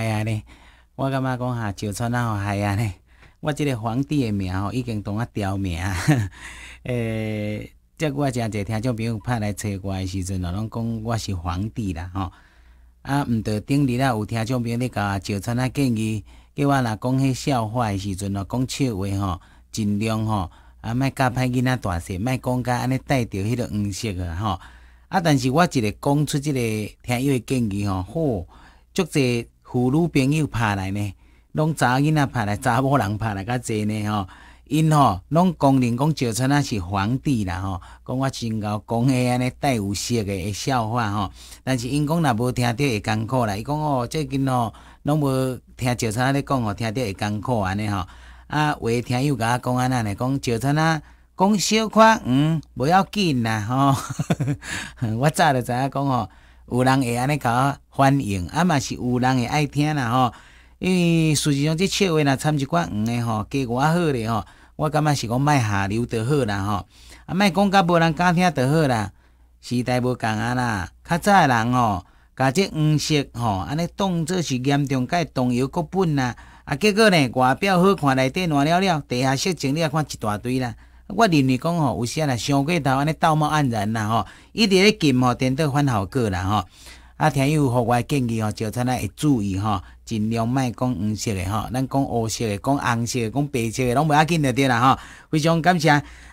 系啊咧，我感觉讲哈，赵川啊吼，系啊咧，我即个皇帝的名吼，已经当啊刁名，诶，即我诚侪听众朋友拍来找我诶时阵哦，拢讲我是皇帝啦吼，啊，毋着顶日啊有听朋友咧甲赵川啊建议，叫我若讲迄笑话诶时阵哦，讲笑话吼，尽量吼，啊，莫教歹囡仔大细，莫讲甲安尼带着迄个黄色个吼，啊，但是我一个讲出即个听友诶建议吼，好，足侪妇女朋友拍来呢，拢查囡仔拍来，查某人拍来较济呢吼。因吼，拢公人讲赵川啊是皇帝啦吼，讲我真高、讲矮安尼带有色个笑话吼。但是因讲若无听着会艰苦啦，伊讲哦，最近吼拢无听赵川咧讲哦，听着会艰苦安尼吼。啊，话听又甲讲安安尼讲，赵川啊讲小可，嗯，不要紧啦吼。我早就知影讲哦。有人会安尼甲我欢迎啊嘛是有人会爱听啦吼。因为实际上这笑话若参一寡黄诶吼，加果好咧吼。我感觉是讲卖下流得好啦吼，啊卖讲甲无人敢听得好啦。时代无共啊啦，较早诶人吼，甲这黄色吼，安尼当作是严重伊动摇国本啦。啊结果呢，外表好看，内底乱了了，地下色情你也看一大堆啦。我认为讲吼，有时啊，上过头安尼道貌岸然啦吼，一直咧禁吼，电倒反效过啦吼。啊，听有户外建议吼，就趁啊注意吼，尽量莫讲黄色的吼，咱讲乌色的、讲红色的、讲白色诶拢袂要紧就对啦吼。非常感谢。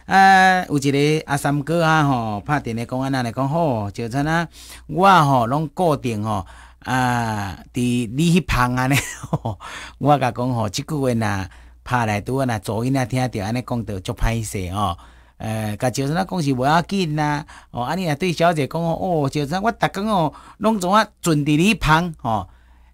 啊，有一个阿三哥啊吼，拍电话讲安那咧讲好，就趁啊我吼拢固定吼，啊，伫你迄旁安尼吼，我甲讲吼，即句话呐。拍来若啊，某因啊听着安尼讲着足歹势哦。呃，甲小姐仔讲是袂要紧呐。哦，安尼啊对小姐讲哦，小仔我逐工哦，拢怎啊存伫你旁吼。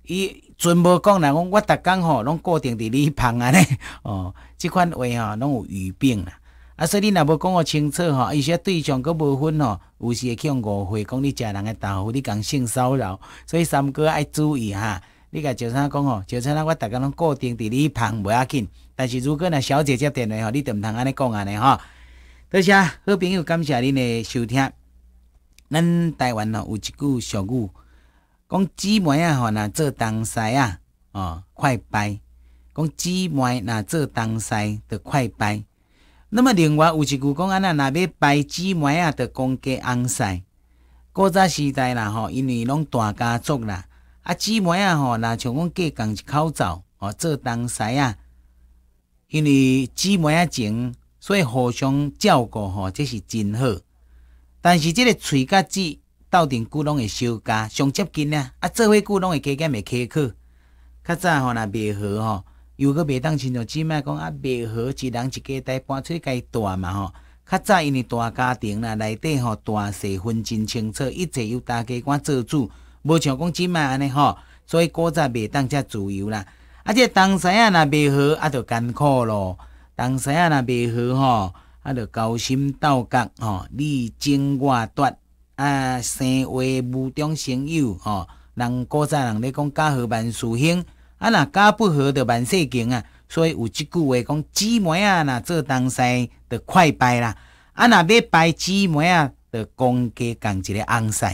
伊全无讲啦，我逐工吼，拢固定伫你旁安尼 哦。即款话吼，拢有语病啦。啊，所以你若无讲互清楚吼，有些对象佫无分吼，有时会去互误会，讲你食人的豆腐，你共性骚扰，所以三哥爱注意哈。你甲赵生讲吼，赵生啊，我逐家拢固定伫你旁袂要紧。但是如果若小姐接电话吼，你就毋通安尼讲安尼吼。多谢好朋友，感谢恁的收听。咱台湾吼有一句俗语，讲姊妹啊吼，若做东西啊，哦，快拜。讲姊妹若做东西得快拜。那么另外有一句讲安那若要拜姊妹啊，得讲加翁婿。古早时代啦吼，因为拢大家族啦。啊，姊妹啊，吼，若像阮隔共一口罩，哦，做东西啊，因为姊妹啊情，所以互相照顾，吼，这是真好。但是即个喙甲舌斗阵久拢会相加，伤接近呐。啊，做伙久拢会加减袂开去。较早吼若袂好吼，又个袂当亲像姊妹讲啊，袂好一人一家台搬出去家住嘛吼。较早因为大家庭啦，内底吼大细分真清楚，一切由大家官做主。无像讲姊妹安尼吼，所以古早袂当遮自由啦。啊，即东西啊，若袂好啊，就艰苦咯。东西啊，若袂好吼，啊，就交心斗角吼，你争我夺啊，生活无中生有吼。人古早人咧讲家和万事兴，啊，若家不和就万事穷啊。所以有一句话讲，姊妹啊，若做东西得快拜啦。啊，若要拜姊妹啊，得公家共一个安婿。